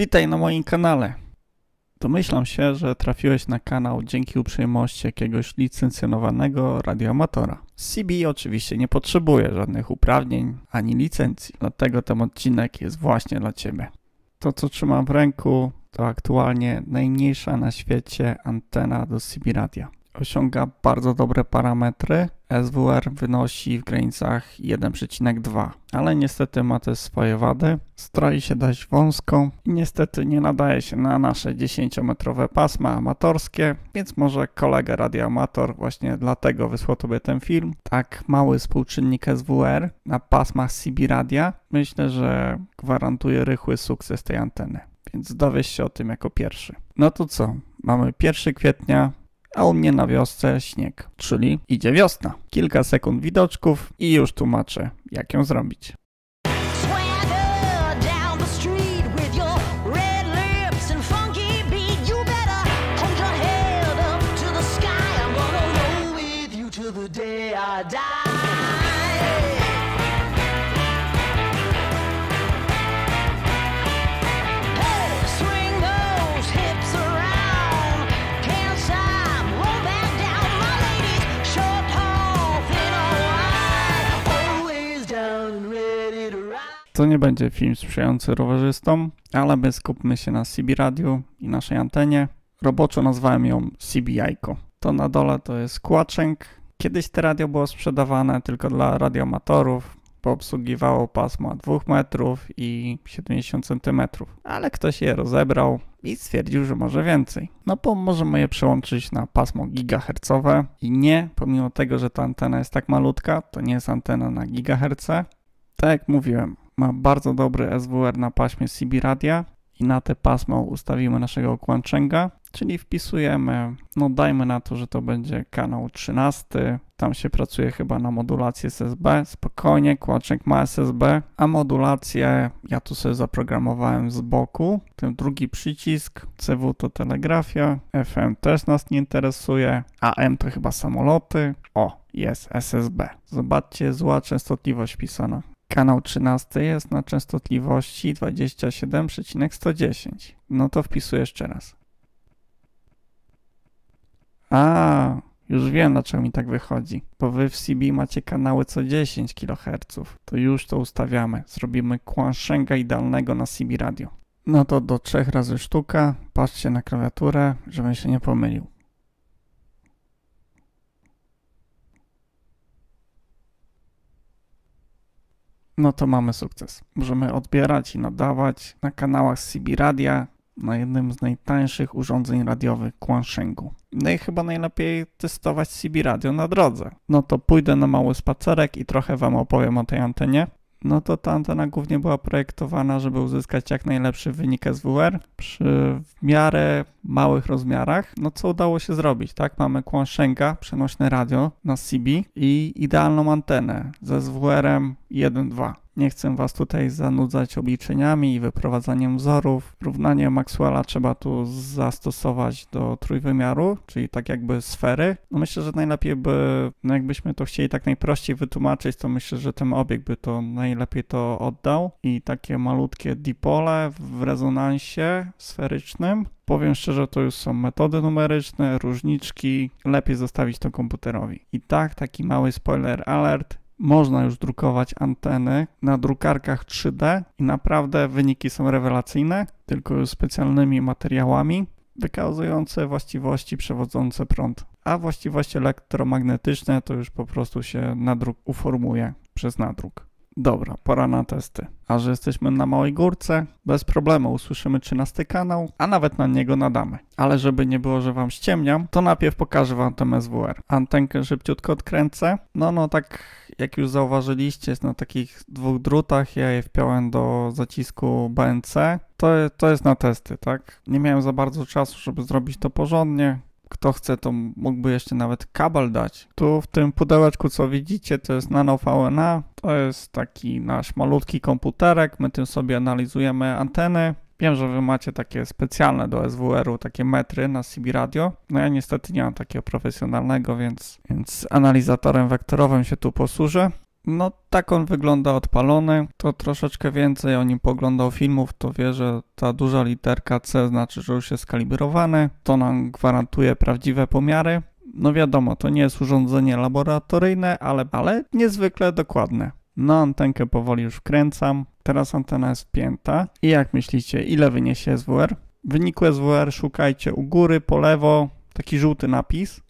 Witaj na moim kanale. Domyślam się, że trafiłeś na kanał dzięki uprzejmości jakiegoś licencjonowanego radioamatora. CB oczywiście nie potrzebuje żadnych uprawnień ani licencji, dlatego ten odcinek jest właśnie dla Ciebie. To co trzymam w ręku to aktualnie najmniejsza na świecie antena do CB radia osiąga bardzo dobre parametry. SWR wynosi w granicach 1,2, ale niestety ma też swoje wady. Stroi się dość wąską i niestety nie nadaje się na nasze 10-metrowe pasma amatorskie, więc może kolega radioamator właśnie dlatego wysłał tobie ten film. Tak mały współczynnik SWR na pasmach CB radia myślę, że gwarantuje rychły sukces tej anteny. Więc dowieź się o tym jako pierwszy. No to co? Mamy 1 kwietnia, a u mnie na wiosce śnieg, czyli idzie wiosna. Kilka sekund widoczków i już tłumaczę, jak ją zrobić. To nie będzie film sprzyjający rowerzystom, ale my skupmy się na CB Radio i naszej antenie. Roboczo nazwałem ją CB Jajko. To na dole to jest kłaczęk. Kiedyś te radio było sprzedawane tylko dla radiomatorów, bo obsługiwało pasma 2 metrów i 70 cm, ale ktoś je rozebrał i stwierdził, że może więcej. No bo możemy je przełączyć na pasmo gigahercowe i nie, pomimo tego, że ta antena jest tak malutka, to nie jest antena na gigaherce. Tak jak mówiłem, ma bardzo dobry SWR na paśmie CB Radia i na te pasmo ustawimy naszego Quancheng'a, czyli wpisujemy, no dajmy na to, że to będzie kanał 13, tam się pracuje chyba na modulację SSB, spokojnie, Quancheng ma SSB, a modulację ja tu sobie zaprogramowałem z boku, ten drugi przycisk, CW to telegrafia, FM też nas nie interesuje, AM to chyba samoloty, o, jest SSB. Zobaczcie, zła częstotliwość pisana. Kanał 13 jest na częstotliwości 27,110. No to wpisuję jeszcze raz. A, już wiem dlaczego mi tak wychodzi. Bo wy w CB macie kanały co 10 kHz. To już to ustawiamy. Zrobimy kłaszęga idealnego na CB radio. No to do trzech razy sztuka. Patrzcie na klawiaturę, żebym się nie pomylił. no to mamy sukces. Możemy odbierać i nadawać na kanałach CB Radia, na jednym z najtańszych urządzeń radiowych Quanshengu. No i chyba najlepiej testować CB radio na drodze. No to pójdę na mały spacerek i trochę Wam opowiem o tej antenie. No to ta antena głównie była projektowana, żeby uzyskać jak najlepszy wynik SWR przy w miarę małych rozmiarach. No co udało się zrobić, tak? Mamy Quanshenga, przenośne radio na CB i idealną antenę ze SWR-em 1, 2. Nie chcę Was tutaj zanudzać obliczeniami i wyprowadzaniem wzorów. Równanie Maxwella trzeba tu zastosować do trójwymiaru, czyli tak jakby sfery. No myślę, że najlepiej by, no jakbyśmy to chcieli tak najprościej wytłumaczyć, to myślę, że ten obiekt by to najlepiej to oddał. I takie malutkie dipole w rezonansie sferycznym. Powiem szczerze, to już są metody numeryczne, różniczki. Lepiej zostawić to komputerowi. I tak, taki mały spoiler alert można już drukować anteny na drukarkach 3D i naprawdę wyniki są rewelacyjne, tylko już specjalnymi materiałami wykazujące właściwości przewodzące prąd. A właściwości elektromagnetyczne to już po prostu się nadruk uformuje przez nadruk. Dobra, pora na testy. A że jesteśmy na małej górce, bez problemu usłyszymy 13 kanał, a nawet na niego nadamy. Ale żeby nie było, że wam ściemniam, to najpierw pokażę wam ten SWR. Antenkę szybciutko odkręcę. No, no tak jak już zauważyliście, jest na takich dwóch drutach. Ja je wpiąłem do zacisku BNC. To, to jest na testy, tak? Nie miałem za bardzo czasu, żeby zrobić to porządnie kto chce, to mógłby jeszcze nawet kabel dać. Tu w tym pudełeczku, co widzicie, to jest Nano VNA. To jest taki nasz malutki komputerek. My tym sobie analizujemy anteny. Wiem, że wy macie takie specjalne do SWR-u, takie metry na CB radio. No ja niestety nie mam takiego profesjonalnego, więc, więc analizatorem wektorowym się tu posłużę. No tak on wygląda odpalony. To troszeczkę więcej o nim poglądał filmów, to wie, że ta duża literka C znaczy, że już jest skalibrowany. To nam gwarantuje prawdziwe pomiary. No wiadomo, to nie jest urządzenie laboratoryjne, ale, ale niezwykle dokładne. No antenkę powoli już wkręcam. Teraz antena jest pięta. I jak myślicie, ile wyniesie SWR? W wyniku SWR szukajcie u góry, po lewo, taki żółty napis.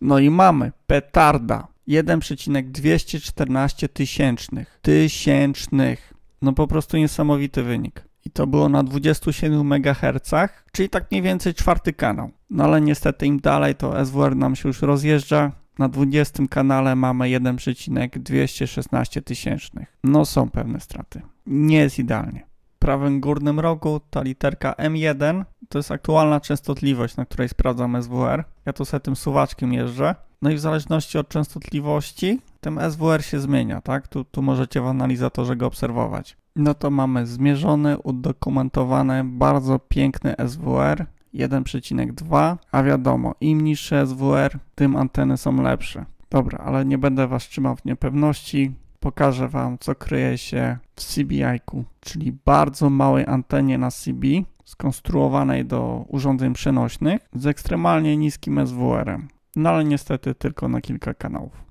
No i mamy petarda 1,214 tysięcznych. Tysięcznych. No po prostu niesamowity wynik. I to było na 27 MHz, czyli tak mniej więcej czwarty kanał. No ale niestety im dalej to SWR nam się już rozjeżdża. Na 20 kanale mamy 1,216 tysięcznych. No są pewne straty. Nie jest idealnie prawym górnym rogu ta literka M1 to jest aktualna częstotliwość, na której sprawdzam SWR. Ja to sobie tym suwaczkiem jeżdżę. No i w zależności od częstotliwości tym SWR się zmienia, tak? Tu, tu możecie w analizatorze go obserwować. No to mamy zmierzony, udokumentowany, bardzo piękny SWR 1,2, a wiadomo, im niższy SWR, tym anteny są lepsze. Dobra, ale nie będę Was trzymał w niepewności pokażę Wam, co kryje się w CBI-ku, czyli bardzo małej antenie na CB, skonstruowanej do urządzeń przenośnych z ekstremalnie niskim SWR-em, no ale niestety tylko na kilka kanałów.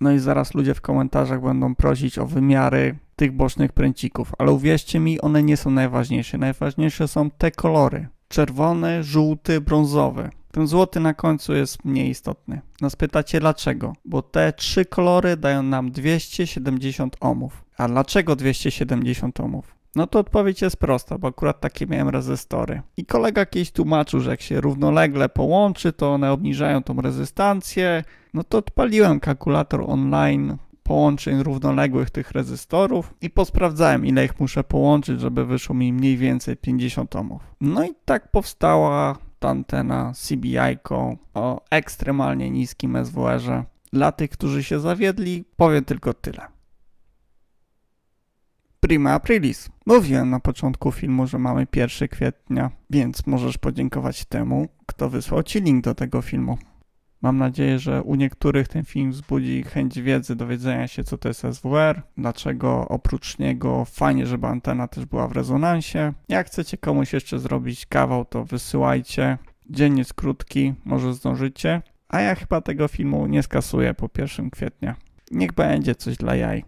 No i zaraz ludzie w komentarzach będą prosić o wymiary tych bocznych pręcików, ale uwierzcie mi, one nie są najważniejsze. Najważniejsze są te kolory. Czerwony, żółty, brązowy. Ten złoty na końcu jest mniej istotny. Nas pytacie dlaczego? Bo te trzy kolory dają nam 270 ohmów. A dlaczego 270 ohmów? No to odpowiedź jest prosta, bo akurat takie miałem rezystory. I kolega kiedyś tłumaczył, że jak się równolegle połączy, to one obniżają tą rezystancję. No to odpaliłem kalkulator online połączeń równoległych tych rezystorów i posprawdzałem, ile ich muszę połączyć, żeby wyszło mi mniej więcej 50 ohmów. No i tak powstała antena cbi ko, o ekstremalnie niskim SWR-ze. Dla tych, którzy się zawiedli, powiem tylko tyle. Prima Aprilis. Mówiłem na początku filmu, że mamy 1 kwietnia, więc możesz podziękować temu, kto wysłał Ci link do tego filmu. Mam nadzieję, że u niektórych ten film wzbudzi chęć wiedzy, dowiedzenia się, co to jest SWR, dlaczego oprócz niego fajnie, żeby antena też była w rezonansie. Jak chcecie komuś jeszcze zrobić kawał, to wysyłajcie. Dzień jest krótki, może zdążycie. A ja chyba tego filmu nie skasuję po 1 kwietnia. Niech będzie coś dla jaj.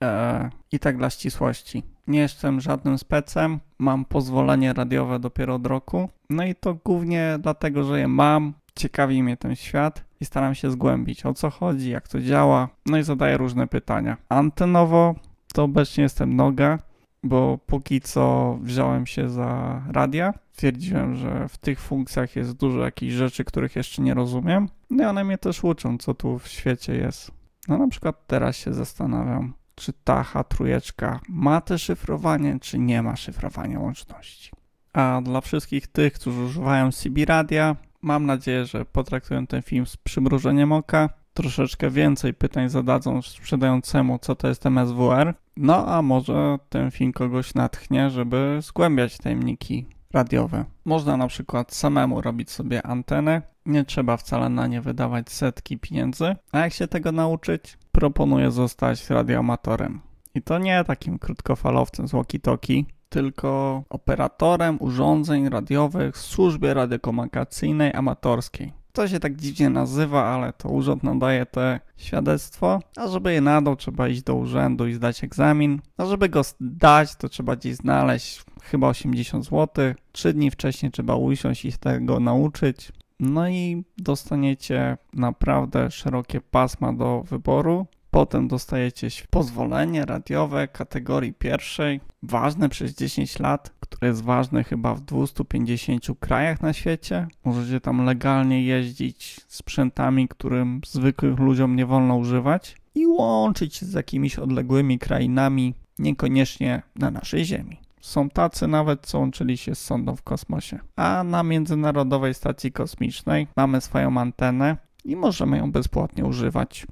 Eee, I tak dla ścisłości. Nie jestem żadnym specem, mam pozwolenie radiowe dopiero od roku. No i to głównie dlatego, że je mam, ciekawi mnie ten świat i staram się zgłębić o co chodzi, jak to działa, no i zadaję różne pytania. Antenowo to obecnie jestem noga, bo póki co wziąłem się za radia. stwierdziłem, że w tych funkcjach jest dużo jakichś rzeczy, których jeszcze nie rozumiem. No i one mnie też uczą, co tu w świecie jest. No na przykład teraz się zastanawiam, czy tacha trójeczka ma te szyfrowanie, czy nie ma szyfrowania łączności. A dla wszystkich tych, którzy używają CB Radia, Mam nadzieję, że potraktują ten film z przymrużeniem oka. Troszeczkę więcej pytań zadadzą sprzedającemu, co to jest MSWR. No a może ten film kogoś natchnie, żeby zgłębiać tajemniki radiowe. Można na przykład samemu robić sobie antenę, nie trzeba wcale na nie wydawać setki pieniędzy. A jak się tego nauczyć? Proponuję zostać radioamatorem. I to nie takim krótkofalowcem z walkie-talkie, tylko operatorem urządzeń radiowych w służbie radiokomunikacyjnej amatorskiej. To się tak dziwnie nazywa, ale to urząd nadaje te świadectwo, a żeby je nadał, trzeba iść do urzędu i zdać egzamin. A żeby go zdać, to trzeba gdzieś znaleźć chyba 80 zł. Trzy dni wcześniej trzeba usiąść i tego nauczyć. No i dostaniecie naprawdę szerokie pasma do wyboru. Potem dostajecie pozwolenie radiowe kategorii pierwszej, ważne przez 10 lat, które jest ważne chyba w 250 krajach na świecie. Możecie tam legalnie jeździć sprzętami, którym zwykłych ludziom nie wolno używać i łączyć się z jakimiś odległymi krainami, niekoniecznie na naszej ziemi. Są tacy nawet, co łączyli się z sondą w kosmosie. A na Międzynarodowej Stacji Kosmicznej mamy swoją antenę i możemy ją bezpłatnie używać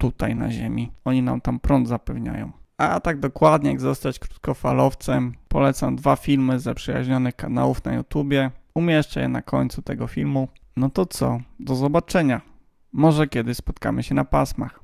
tutaj na Ziemi. Oni nam tam prąd zapewniają. A tak dokładnie, jak zostać krótkofalowcem, polecam dwa filmy ze przyjaźnionych kanałów na YouTubie. Umieszczę je na końcu tego filmu. No to co? Do zobaczenia. Może kiedy spotkamy się na pasmach.